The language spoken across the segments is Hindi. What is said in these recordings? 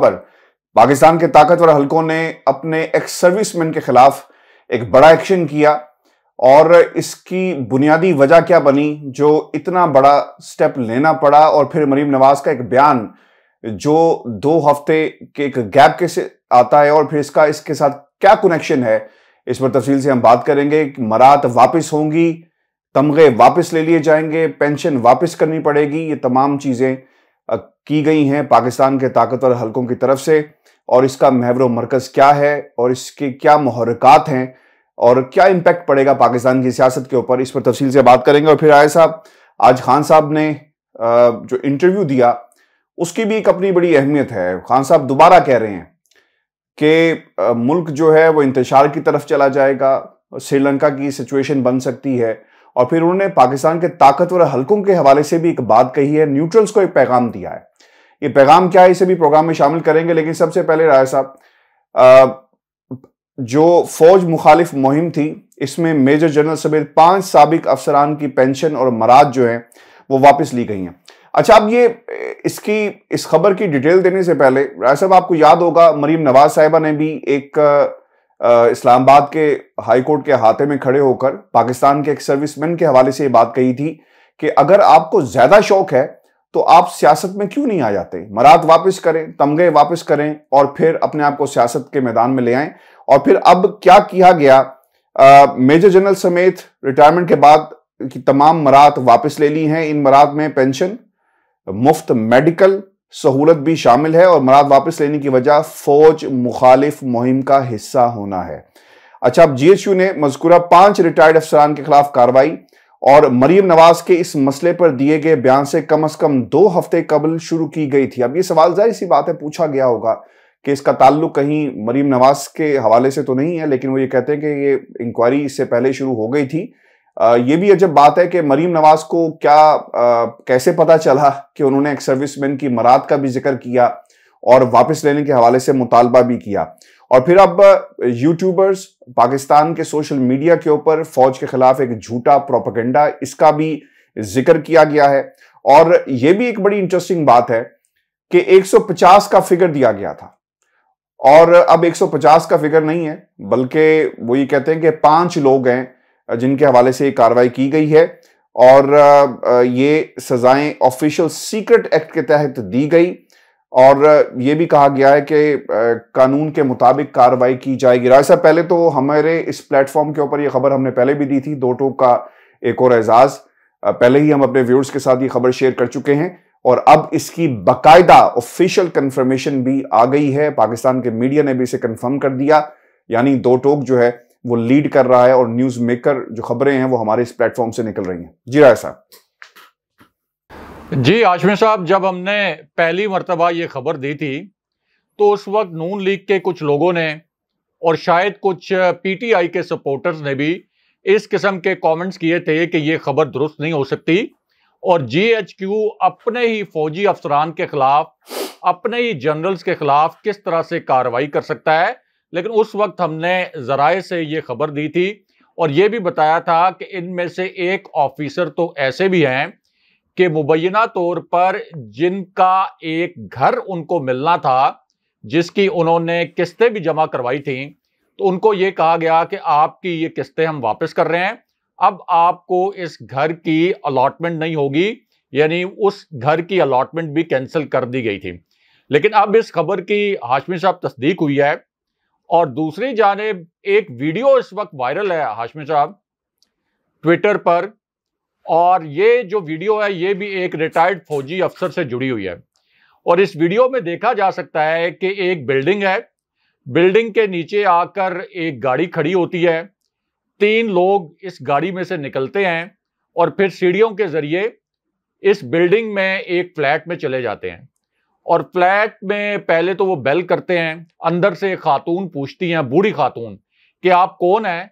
पर पाकिस्तान के ताकतवर हलकों ने अपने एक्स सर्विसमैन के खिलाफ एक बड़ा एक्शन किया और इसकी बुनियादी वजह क्या बनी जो इतना बड़ा स्टेप लेना पड़ा और फिर मरीम नवाज का एक बयान जो दो हफ्ते के एक गैप के से आता है और फिर इसका इसके साथ क्या कनेक्शन है इस पर तफसील से हम बात करेंगे मरात वापस होंगी तमगे वापस ले लिए जाएंगे पेंशन वापस करनी पड़ेगी ये तमाम चीज़ें की गई हैं पाकिस्तान के ताकतवर हलकों की तरफ से और इसका महवर मरकज़ क्या है और इसके क्या महरकत हैं और क्या इम्पैक्ट पड़ेगा पाकिस्तान की सियासत के ऊपर इस पर तफसील से बात करेंगे और फिर आए साहब आज खान साहब ने जो इंटरव्यू दिया उसकी भी एक अपनी बड़ी अहमियत है खान साहब दोबारा कह रहे हैं कि मुल्क जो है वो इंतशार की तरफ चला जाएगा श्रीलंका की सिचुएशन बन सकती है और फिर उन्होंने पाकिस्तान के ताकतवर हलकों के हवाले से भी एक बात कही है न्यूट्रल्स को एक पैगाम दिया है ये पैगाम क्या है इसे भी प्रोग्राम में शामिल करेंगे लेकिन सबसे पहले राय साहब जो फौज मुखालिफ मुहिम थी इसमें मेजर जनरल समेत पांच सबक अफसरान की पेंशन और मराज जो है वो वापस ली गई हैं अच्छा अब ये इसकी इस खबर की डिटेल देने से पहले राय साहब आपको याद होगा मरीम नवाज साहिबा ने भी एक इस्लामाबाद के हाई कोर्ट के हाथे में खड़े होकर पाकिस्तान के एक सर्विसमैन के हवाले से ये बात कही थी कि अगर आपको ज्यादा शौक है तो आप सियासत में क्यों नहीं आ जाते मरात वापस करें तमगे वापस करें और फिर अपने आप को सियासत के मैदान में ले आए और फिर अब क्या किया गया आ, मेजर जनरल समेत रिटायरमेंट के बाद की तमाम मरात वापस ले ली हैं इन मरात में पेंशन मुफ्त मेडिकल सहूलत भी शामिल है और मराद वापस लेने की वजह फौज मुखालिफ मुहिम का हिस्सा होना है अच्छा अब जीएचयू ने मजकूरा पांच रिटायर्ड अफसरान के खिलाफ कार्रवाई और मरीम नवाज के इस मसले पर दिए गए बयान से कम अज कम दो हफ्ते कबल शुरू की गई थी अब ये सवाल जाहिर सी बात है पूछा गया होगा कि इसका ताल्लुक कहीं मरीम नवाज के हवाले से तो नहीं है लेकिन वो ये कहते हैं कि ये इंक्वायरी इससे पहले शुरू हो गई थी ये भी अजब बात है कि मरीम नवाज को क्या आ, कैसे पता चला कि उन्होंने एक सर्विसमैन की मराद का भी जिक्र किया और वापस लेने के हवाले से मुतालबा भी किया और फिर अब यूट्यूबर्स पाकिस्तान के सोशल मीडिया के ऊपर फौज के खिलाफ एक झूठा प्रोपागेंडा इसका भी जिक्र किया गया है और यह भी एक बड़ी इंटरेस्टिंग बात है कि 150 का फिगर दिया गया था और अब 150 का फिगर नहीं है बल्कि वो ये कहते हैं कि पांच लोग हैं जिनके हवाले से कार्रवाई की गई है और ये सज़ाएं ऑफिशियल सीक्रेट एक्ट के तहत दी गई और ये भी कहा गया है कि कानून के मुताबिक कार्रवाई की जाएगी राय साहब पहले तो हमारे इस प्लेटफॉर्म के ऊपर ये खबर हमने पहले भी दी थी दो टोक का एक और एजाज़ पहले ही हम अपने व्यूअर्स के साथ ये खबर शेयर कर चुके हैं और अब इसकी बकायदा ऑफिशियल कंफर्मेशन भी आ गई है पाकिस्तान के मीडिया ने भी इसे कन्फर्म कर दिया यानी दो टोक जो है वो लीड कर रहा है और न्यूज मेकर जो खबरें हैं वो हमारे इस प्लेटफॉर्म से निकल रही हैं जी राय साहब जी आशमी साहब जब हमने पहली मरतबा ये खबर दी थी तो उस वक्त नून लीग के कुछ लोगों ने और शायद कुछ पीटीआई के सपोर्टर्स ने भी इस किस्म के कमेंट्स किए थे कि ये खबर दुरुस्त नहीं हो सकती और जीएचक्यू अपने ही फौजी अफसरान के खिलाफ अपने ही जनरल्स के खिलाफ किस तरह से कार्रवाई कर सकता है लेकिन उस वक्त हमने जराए से ये खबर दी थी और ये भी बताया था कि इनमें से एक ऑफिसर तो ऐसे भी हैं कि मुबैना तौर पर जिनका एक घर उनको मिलना था जिसकी उन्होंने किस्तें भी जमा करवाई थी तो उनको ये कहा गया कि आपकी ये किस्तें हम वापस कर रहे हैं अब आपको इस घर की अलॉटमेंट नहीं होगी यानी उस घर की अलॉटमेंट भी कैंसिल कर दी गई थी लेकिन अब इस खबर की हाशमी साहब तस्दीक हुई है और दूसरी जानब एक वीडियो इस वक्त वायरल है हाशमी साहब ट्विटर पर और ये जो वीडियो है ये भी एक रिटायर्ड फौजी अफसर से जुड़ी हुई है और इस वीडियो में देखा जा सकता है कि एक बिल्डिंग है बिल्डिंग के नीचे आकर एक गाड़ी खड़ी होती है तीन लोग इस गाड़ी में से निकलते हैं और फिर सीढ़ियों के जरिए इस बिल्डिंग में एक फ्लैट में चले जाते हैं और फ्लैट में पहले तो वो बेल करते हैं अंदर से खातून पूछती हैं बूढ़ी खातून कि आप कौन हैं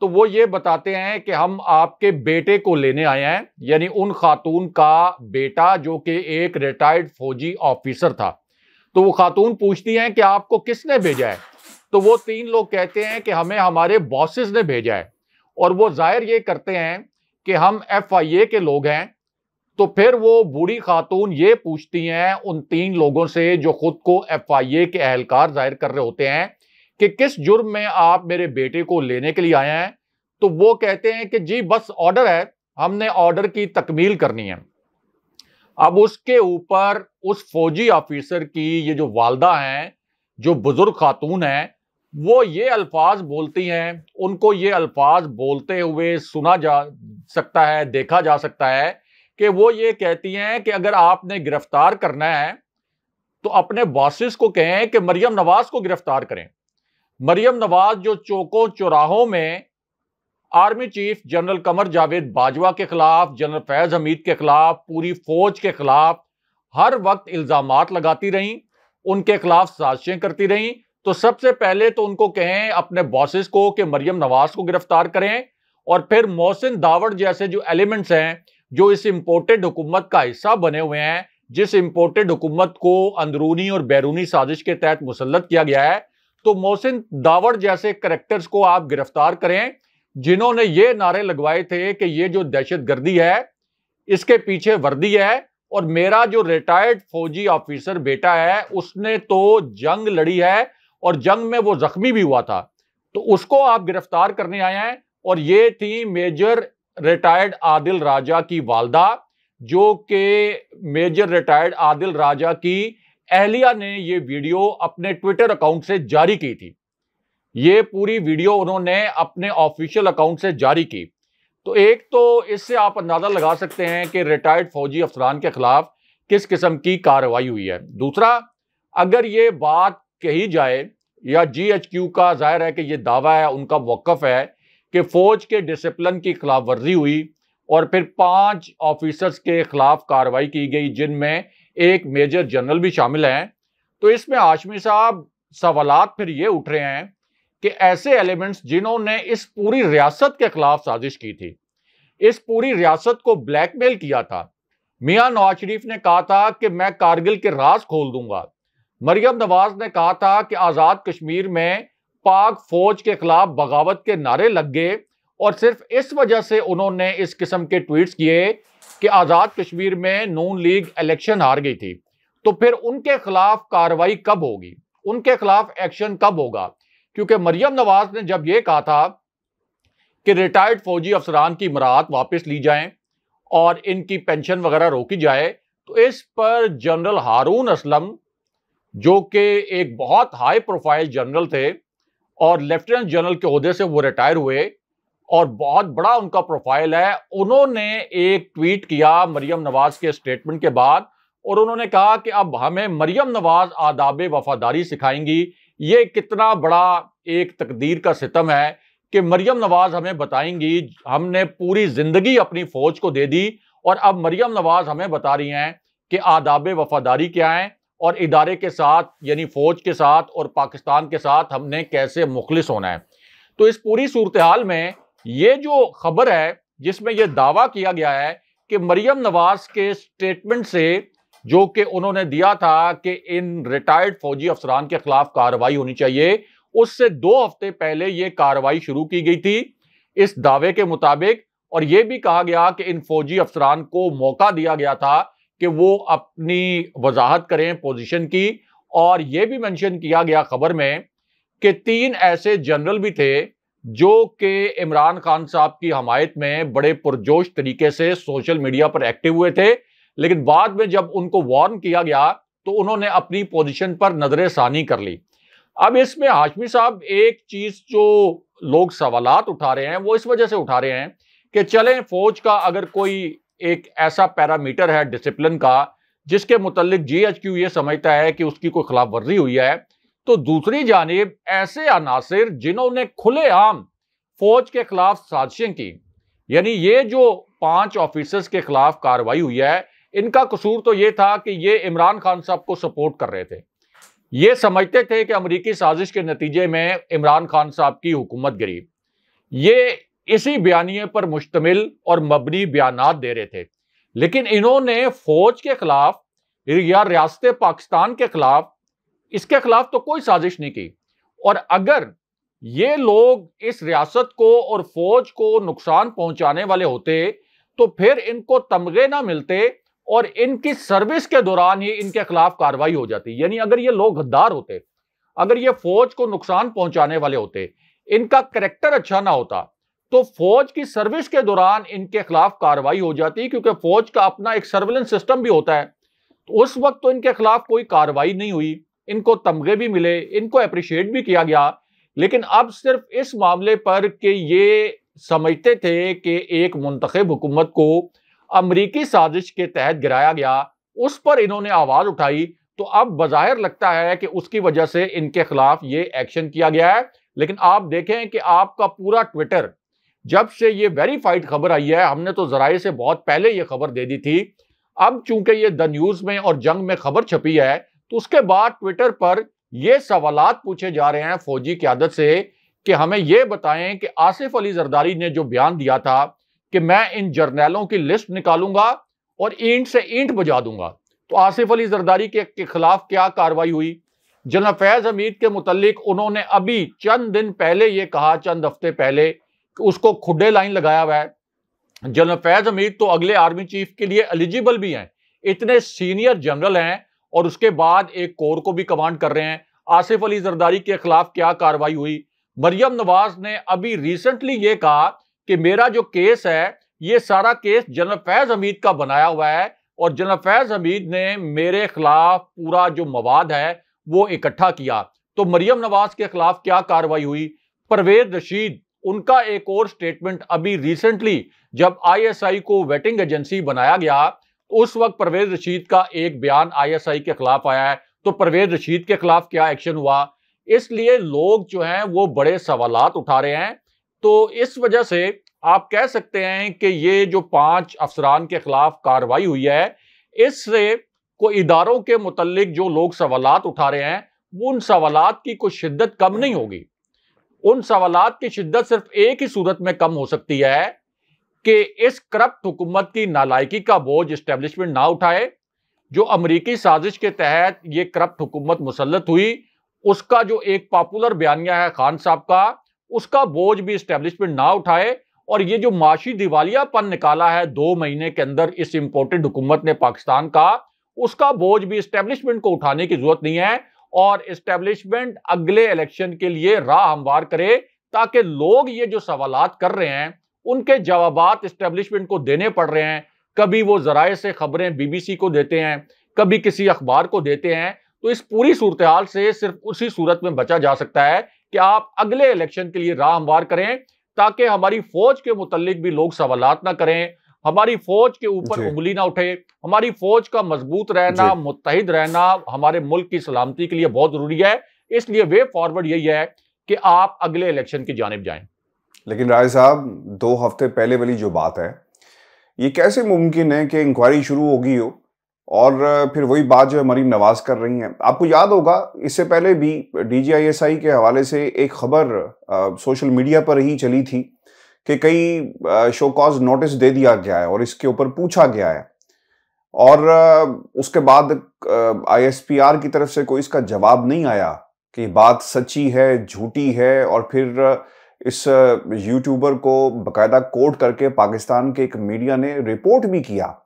तो वो ये बताते हैं कि हम आपके बेटे को लेने आए हैं यानी उन खातून का बेटा जो कि एक रिटायर्ड फौजी ऑफिसर था तो वो खातून पूछती हैं कि आपको किसने भेजा है तो वो तीन लोग कहते हैं कि हमें हमारे बॉसेस ने भेजा है और वो जाहिर ये करते हैं कि हम एफ आई ए के लोग हैं तो फिर वो बूढ़ी खातून ये पूछती हैं उन तीन लोगों से जो खुद को एफ आई ए के एहलकार जाहिर कर रहे होते हैं कि किस जुर्म में आप मेरे बेटे को लेने के लिए आए हैं तो वो कहते हैं कि जी बस ऑर्डर है हमने ऑर्डर की तकमील करनी है अब उसके ऊपर उस फौजी ऑफिसर की ये जो वालदा हैं जो बुजुर्ग खातून हैं वो ये अल्फाज बोलती हैं उनको ये अल्फाज बोलते हुए सुना जा सकता है देखा जा सकता है कि वो ये कहती हैं कि अगर आपने गिरफ्तार करना है तो अपने बॉसिस को कहें कि मरियम नवाज को गिरफ्तार करें मरियम नवाज जो चौकों चौराहों में army chief general Qamar Javed Bajwa के खिलाफ जनरल फैज हमीद के खिलाफ पूरी फौज के खिलाफ हर वक्त इल्जाम लगाती रहीं उनके खिलाफ साजिशें करती रहीं तो सबसे पहले तो उनको कहें अपने बॉसिस को कि मरियम नवाज को गिरफ्तार करें और फिर मोहसिन दावड़ जैसे जो एलिमेंट्स हैं जो इस इम्पोर्टेड हुकूमत का हिस्सा बने हुए हैं जिस इम्पोर्टेड हुकूमत को अंदरूनी और बैरूनी साजिश के तहत मुसलत किया गया है तो मोहसिन दावर जैसे करेक्टर्स को आप गिरफ्तार करें जिन्होंने ये नारे लगवाए थे कि ये जो दहशत गर्दी है इसके पीछे वर्दी है और मेरा जो रिटायर्ड फौजी ऑफिसर बेटा है उसने तो जंग लड़ी है और जंग में वो जख्मी भी हुआ था तो उसको आप गिरफ्तार करने आए हैं और ये थी मेजर रिटायर्ड आदिल राजा की वालदा जो कि मेजर रिटायर्ड आदिल राजा की अहलिया ने ये वीडियो अपने ट्विटर अकाउंट से जारी की थी ये पूरी वीडियो उन्होंने अपने ऑफिशियल अकाउंट से जारी की तो एक तो इससे आप अंदाज़ा लगा सकते हैं कि रिटायर्ड फौजी अफसरान के ख़िलाफ किस किस्म की कार्रवाई हुई है दूसरा अगर ये बात कही जाए या जी एच क्यू का जाहिर है कि ये दावा है उनका वक़ है कि फौज के डिसिप्लिन की खिलाफ वर्जी हुई और फिर पांच ऑफिसर्स के खिलाफ कार्रवाई की गई जिनमें एक मेजर जनरल भी शामिल हैं तो इसमें आशमी साहब सवाल फिर ये उठ रहे हैं कि ऐसे एलिमेंट्स जिन्होंने इस पूरी रियासत के खिलाफ साजिश की थी इस पूरी रियासत को ब्लैकमेल किया था मियां नवाज शरीफ ने कहा था कि मैं कारगिल के राज खोल दूंगा मरियम नवाज ने कहा था कि आज़ाद कश्मीर में पाक फौज के खिलाफ बगावत के नारे लग गए और सिर्फ इस वजह से उन्होंने इस किस्म के ट्वीट्स किए कि आज़ाद कश्मीर में नून लीग इलेक्शन हार गई थी तो फिर उनके खिलाफ कार्रवाई कब होगी उनके खिलाफ एक्शन कब होगा क्योंकि मरियम नवाज ने जब ये कहा था कि रिटायर्ड फौजी अफसरान की मराहत वापस ली जाए और इनकी पेंशन वगैरह रोकी जाए तो इस पर जनरल हारून असलम जो कि एक बहुत हाई प्रोफाइल जनरल थे और लेफ्टिनेंट जनरल के अहदे से वो रिटायर हुए और बहुत बड़ा उनका प्रोफाइल है उन्होंने एक ट्वीट किया मरियम नवाज के स्टेटमेंट के बाद और उन्होंने कहा कि अब हमें मरियम नवाज आदाब वफादारी सिखाएंगी ये कितना बड़ा एक तकदीर का सितम है कि मरियम नवाज हमें बताएंगी हमने पूरी ज़िंदगी अपनी फ़ौज को दे दी और अब मरियम नवाज हमें बता रही हैं कि आदाब वफादारी क्या है और इदारे के साथ यानी फ़ौज के साथ और पाकिस्तान के साथ हमने कैसे मुखलिस होना है तो इस पूरी सूरत हाल में ये जो खबर है जिसमें यह दावा किया गया है कि मरियम नवाज के स्टेटमेंट से जो कि उन्होंने दिया था कि इन रिटायर्ड फौजी अफसरान के खिलाफ कार्रवाई होनी चाहिए उससे दो हफ्ते पहले ये कार्रवाई शुरू की गई थी इस दावे के मुताबिक और यह भी कहा गया कि इन फौजी अफसरान को मौका दिया गया था कि वो अपनी वजाहत करें पोजीशन की और ये भी मेंशन किया गया खबर में कि तीन ऐसे जनरल भी थे जो कि इमरान खान साहब की हमायत में बड़े पुरजोश तरीके से सोशल मीडिया पर एक्टिव हुए थे लेकिन बाद में जब उनको वार्न किया गया तो उन्होंने अपनी पोजीशन पर नजर षानी कर ली अब इसमें हाशमी साहब एक चीज जो लोग सवालत उठा रहे हैं वो इस वजह से उठा रहे हैं कि चलें फौज का अगर कोई एक ऐसा पैरामीटर है डिसिप्लिन का जिसके मुतलिक जी एच क्यू ये समझता है कि उसकी कोई खिलाफ वर्जी हुई है तो दूसरी जानब ऐसे अनासर जिन्होंने खुलेआम फौज के खिलाफ साजिशें की यानी ये जो पांच ऑफिसर्स के खिलाफ कार्रवाई हुई है इनका कसूर तो ये था कि ये इमरान खान साहब को सपोर्ट कर रहे थे ये समझते थे कि अमरीकी साजिश के नतीजे में इमरान खान साहब की हुकूमत गिरी ये इसी बयानिए पर मुश्तमिल और मबनी बयान दे रहे थे लेकिन इन्होंने फौज के खिलाफ या रियासत पाकिस्तान के खिलाफ इसके खिलाफ तो कोई साजिश नहीं की और अगर ये लोग इस रियासत को और फौज को नुकसान पहुंचाने वाले होते तो फिर इनको तमगे ना मिलते और इनकी सर्विस के दौरान ही इनके खिलाफ कार्रवाई हो जाती यानी अगर ये लोग गद्दार होते अगर ये फौज को नुकसान पहुंचाने वाले होते इनका करेक्टर अच्छा ना होता तो फौज की सर्विस के दौरान इनके खिलाफ कार्रवाई हो जाती क्योंकि फौज का अपना एक सर्विलेंस सिस्टम भी होता है तो उस वक्त तो इनके खिलाफ कोई कार्रवाई नहीं हुई इनको तमगे भी मिले इनको अप्रिशिएट भी किया गया लेकिन अब सिर्फ इस मामले पर कि ये समझते थे कि एक मुंतखब हुकूमत को अमरीकी साजिश के तहत गिराया गया उस पर इन्होंने आवाज़ उठाई तो अब बाहिर लगता है कि उसकी वजह से इनके खिलाफ ये एक्शन किया गया है लेकिन आप देखें कि आपका पूरा ट्विटर जब से ये वेरीफाइड खबर आई है हमने तो जराए से बहुत पहले ये खबर दे दी थी अब चूंकि ये द न्यूज में और जंग में खबर छपी है तो उसके बाद ट्विटर पर ये सवाल पूछे जा रहे हैं फौजी की आदत से कि हमें यह बताएं कि आसिफ अली जरदारी ने जो बयान दिया था कि मैं इन जर्नैलों की लिस्ट निकालूंगा और ईंट से ईंट बजा दूंगा तो आसिफ अली जरदारी के, के खिलाफ क्या कार्रवाई हुई जनरल फैज हमीद के मुतलिक उन्होंने अभी चंद दिन पहले ये कहा चंद हफ्ते पहले उसको खुडे लाइन लगाया हुआ है जनरल फैज हमीद तो अगले आर्मी चीफ के लिए एलिजिबल भी हैं इतने सीनियर जनरल हैं और उसके बाद एक कोर को भी कमांड कर रहे हैं आसिफ अली जरदारी के खिलाफ क्या कार्रवाई हुई मरियम नवाज ने अभी रिसेंटली ये कहा कि मेरा जो केस है ये सारा केस जनरल फैज हमीद का बनाया हुआ है और जनरल फैज हमीद ने मेरे खिलाफ पूरा जो मवाद है वो इकट्ठा किया तो मरियम नवाज के खिलाफ क्या कार्रवाई हुई परवेज रशीद उनका एक और स्टेटमेंट अभी रिसेंटली जब आईएसआई को वेटिंग एजेंसी बनाया गया तो उस वक्त परवेज रशीद का एक बयान आईएसआई के खिलाफ आया है तो परवेज रशीद के खिलाफ क्या एक्शन हुआ इसलिए लोग जो हैं वो बड़े सवाल उठा रहे हैं तो इस वजह से आप कह सकते हैं कि ये जो पांच अफसरान के खिलाफ कार्रवाई हुई है इससे को इदारों के मुतलिक जो लोग सवाल उठा रहे हैं उन सवाल की कुछ शिद्दत कम नहीं होगी उन सवाल की शिद्दत सिर्फ एक ही सूरत में कम हो सकती है कि इस करप्ट हुकूमत की नालायकी का बोझ इस्टेब्लिशमेंट ना उठाए जो अमरीकी साजिश के तहत ये करप्ट हुकूमत मुसलत हुई उसका जो एक पॉपुलर बयानिया है खान साहब का उसका बोझ भी इस्टेब्लिशमेंट ना उठाए और ये जो माशी दिवालियापन निकाला है दो महीने के अंदर इस इंपोर्टेड हुकूमत ने पाकिस्तान का उसका बोझ भी इस्टेब्लिशमेंट को उठाने की जरूरत नहीं है और इस्टेब्लिशमेंट अगले इलेक्शन के लिए राह हमवार करे ताकि लोग ये जो सवाल कर रहे हैं उनके जवाब इस्टेब्लिशमेंट को देने पड़ रहे हैं कभी वो जराए से खबरें बीबीसी को देते हैं कभी किसी अखबार को देते हैं तो इस पूरी सूरत हाल से सिर्फ उसी सूरत में बचा जा सकता है कि आप अगले इलेक्शन के लिए राह हमवार करें ताकि हमारी फौज के मुतलिक भी लोग सवाल ना करें हमारी फौज के ऊपर उंगली ना उठे हमारी फौज का मजबूत रहना मुतहद रहना हमारे मुल्क की सलामती के लिए बहुत जरूरी है इसलिए वे फॉरवर्ड यही है कि आप अगले इलेक्शन की जानब जाए लेकिन राय साहब दो हफ्ते पहले वाली जो बात है ये कैसे मुमकिन है कि इंक्वायरी शुरू होगी हो और फिर वही बात जो मरीम नवाज कर रही हैं आपको याद होगा इससे पहले भी डीजीआईएसआई के हवाले से एक खबर सोशल मीडिया पर ही चली थी कि कई शो कॉज नोटिस दे दिया गया है और इसके ऊपर पूछा गया है और उसके बाद आईएसपीआर की तरफ से कोई इसका जवाब नहीं आया कि बात सच्ची है झूठी है और फिर इस यूट्यूबर को बकायदा कोर्ट करके पाकिस्तान के एक मीडिया ने रिपोर्ट भी किया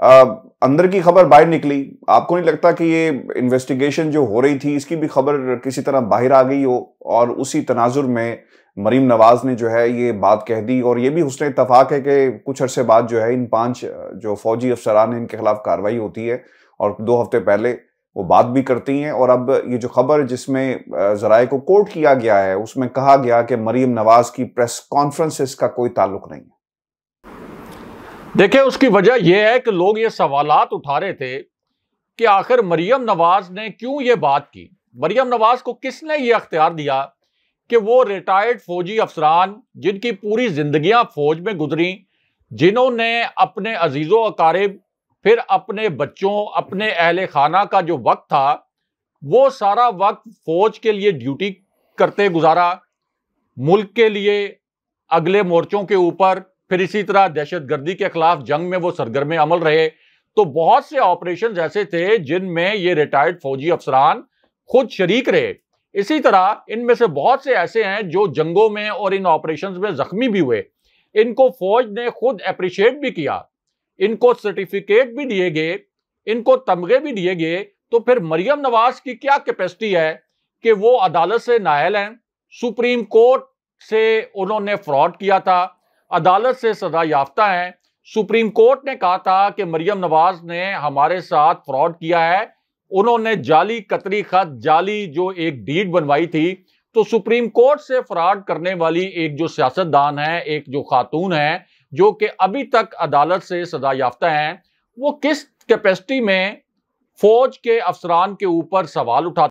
अंदर की खबर बाहर निकली आपको नहीं लगता कि ये इन्वेस्टिगेशन जो हो रही थी इसकी भी खबर किसी तरह बाहर आ गई हो और उसी तनाजुर में मरीम नवाज ने जो है ये बात कह दी और ये भी उसने इतफाक है कि कुछ अरसे बाद जो है इन पांच जो फौजी अफसरान हैं इनके खिलाफ कार्रवाई होती है और दो हफ्ते पहले वो बात भी करती हैं और अब ये जो खबर जिसमें जराए को कोर्ट किया गया है उसमें कहा गया कि मरीम नवाज की प्रेस कॉन्फ्रेंस का कोई ताल्लुक नहीं है देखिए उसकी वजह यह है कि लोग ये सवालात उठा रहे थे कि आखिर मरियम नवाज ने क्यों ये बात की मरियम नवाज को किसने ये अख्तियार दिया कि वो रिटायर्ड फौजी अफसरान जिनकी पूरी जिंदगियां फौज में गुजरी जिन्होंने अपने अजीज़ों अकारब फिर अपने बच्चों अपने अहल खाना का जो वक्त था वो सारा वक्त फौज के लिए ड्यूटी करते गुजारा मुल्क के लिए अगले मोर्चों के ऊपर फिर इसी तरह दहशतगर्दी के खिलाफ जंग में वो सरगर्मे अमल रहे तो बहुत से ऑपरेशन ऐसे थे जिनमें ये रिटायर्ड फौजी अफसरान खुद शरीक रहे इसी तरह इनमें से बहुत से ऐसे हैं जो जंगों में और इन ऑपरेशन में जख्मी भी हुए इनको फौज ने खुद अप्रिशिएट भी किया इनको सर्टिफिकेट भी दिए गए इनको तमगे भी दिए गए तो फिर मरियम नवाज की क्या कैपेसिटी है कि वो अदालत से नायल हैं सुप्रीम कोर्ट से उन्होंने फ्रॉड किया था अदालत से सजा याफ्ता हैं सुप्रीम कोर्ट ने कहा था कि मरियम नवाज ने हमारे साथ फ्रॉड किया है उन्होंने जाली कतरी खत जाली जो एक डीड बनवाई थी तो सुप्रीम कोर्ट से फ्रॉड करने वाली एक जो सियासतदान है एक जो खातून है जो कि अभी तक अदालत से सजा याफ्ता हैं वो किस कैपेसिटी में फौज के अफसरान के ऊपर सवाल उठाते